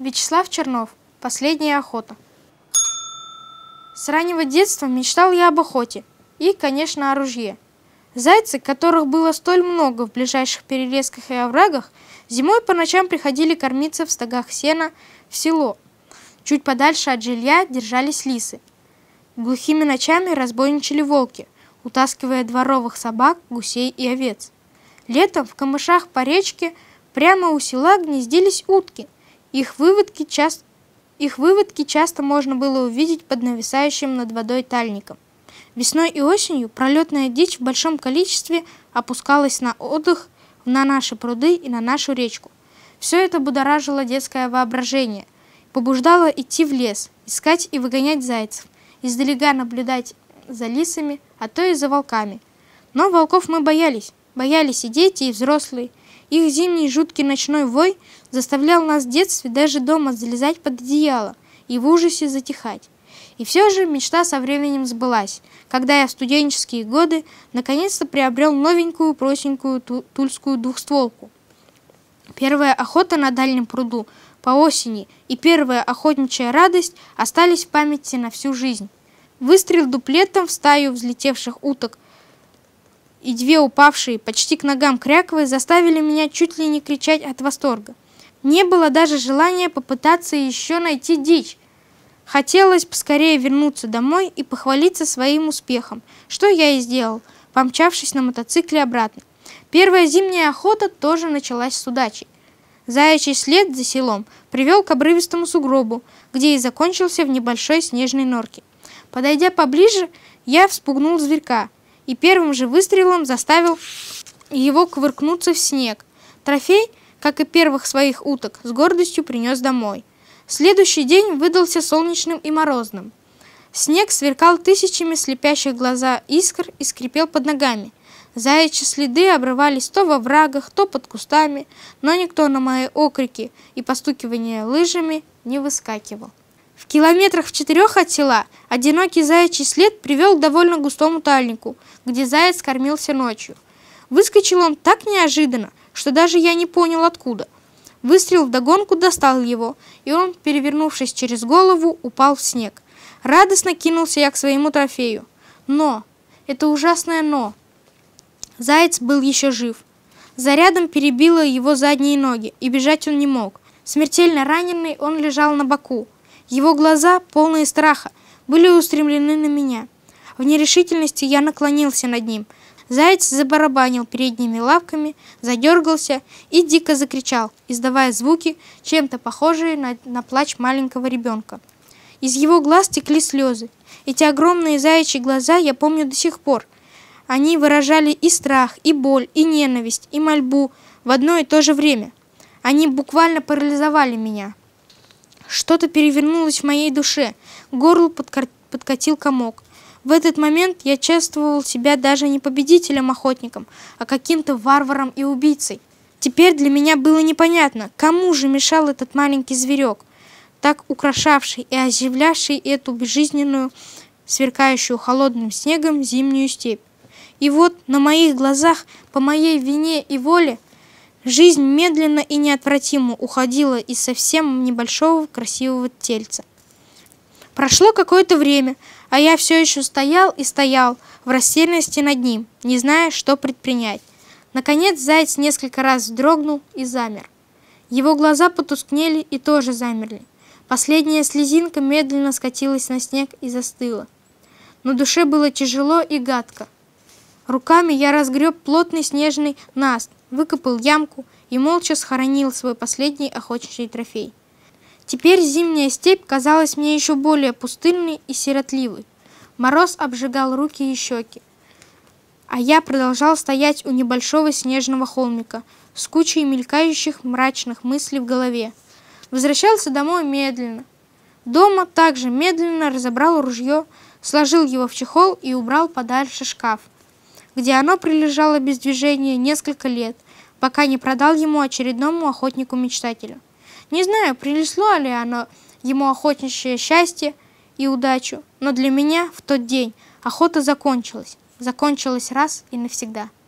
Вячеслав Чернов. Последняя охота. С раннего детства мечтал я об охоте и, конечно, о ружье. Зайцы, которых было столь много в ближайших перерезках и оврагах, зимой по ночам приходили кормиться в стогах сена в село. Чуть подальше от жилья держались лисы. Глухими ночами разбойничали волки, утаскивая дворовых собак, гусей и овец. Летом в камышах по речке прямо у села гнездились утки – их выводки, часто, их выводки часто можно было увидеть под нависающим над водой тальником. Весной и осенью пролетная дичь в большом количестве опускалась на отдых на наши пруды и на нашу речку. Все это будоражило детское воображение, побуждало идти в лес, искать и выгонять зайцев, издалека наблюдать за лисами, а то и за волками. Но волков мы боялись, боялись и дети, и взрослые – их зимний жуткий ночной вой заставлял нас в детстве даже дома залезать под одеяло и в ужасе затихать. И все же мечта со временем сбылась, когда я в студенческие годы наконец-то приобрел новенькую простенькую тульскую двухстволку. Первая охота на дальнем пруду по осени и первая охотничья радость остались в памяти на всю жизнь. Выстрел дуплетом в стаю взлетевших уток и две упавшие почти к ногам кряковые заставили меня чуть ли не кричать от восторга. Не было даже желания попытаться еще найти дичь. Хотелось поскорее вернуться домой и похвалиться своим успехом, что я и сделал, помчавшись на мотоцикле обратно. Первая зимняя охота тоже началась с удачи. Заячий след за селом привел к обрывистому сугробу, где и закончился в небольшой снежной норке. Подойдя поближе, я вспугнул зверька – и первым же выстрелом заставил его кувыркнуться в снег. Трофей, как и первых своих уток, с гордостью принес домой. Следующий день выдался солнечным и морозным. Снег сверкал тысячами слепящих глаза искр и скрипел под ногами. Заячьи следы обрывались то во врагах, то под кустами, но никто на мои окрики и постукивание лыжами не выскакивал. В километрах в четырех от села одинокий заячий след привел к довольно густому тальнику, где заяц кормился ночью. Выскочил он так неожиданно, что даже я не понял откуда. Выстрел вдогонку достал его, и он, перевернувшись через голову, упал в снег. Радостно кинулся я к своему трофею. Но! Это ужасное но! Заяц был еще жив. Зарядом перебило его задние ноги, и бежать он не мог. Смертельно раненый он лежал на боку. Его глаза, полные страха, были устремлены на меня. В нерешительности я наклонился над ним. Заяц забарабанил передними лапками, задергался и дико закричал, издавая звуки, чем-то похожие на, на плач маленького ребенка. Из его глаз текли слезы. Эти огромные заячьи глаза я помню до сих пор. Они выражали и страх, и боль, и ненависть, и мольбу в одно и то же время. Они буквально парализовали меня. Что-то перевернулось в моей душе. Горло подкатил комок. В этот момент я чувствовал себя даже не победителем-охотником, а каким-то варваром и убийцей. Теперь для меня было непонятно, кому же мешал этот маленький зверек, так украшавший и оживлявший эту безжизненную, сверкающую холодным снегом зимнюю степь. И вот на моих глазах, по моей вине и воле, Жизнь медленно и неотвратимо уходила из совсем небольшого красивого тельца. Прошло какое-то время, а я все еще стоял и стоял в растерянности над ним, не зная, что предпринять. Наконец заяц несколько раз вздрогнул и замер. Его глаза потускнели и тоже замерли. Последняя слезинка медленно скатилась на снег и застыла. На душе было тяжело и гадко. Руками я разгреб плотный снежный наст, выкопал ямку и молча схоронил свой последний охотничий трофей. Теперь зимняя степь казалась мне еще более пустынной и сиротливой. Мороз обжигал руки и щеки. А я продолжал стоять у небольшого снежного холмика с кучей мелькающих мрачных мыслей в голове. Возвращался домой медленно. Дома также медленно разобрал ружье, сложил его в чехол и убрал подальше шкаф, где оно прилежало без движения несколько лет, пока не продал ему очередному охотнику-мечтателю. Не знаю, принесло ли оно ему охотничье счастье и удачу, но для меня в тот день охота закончилась. Закончилась раз и навсегда.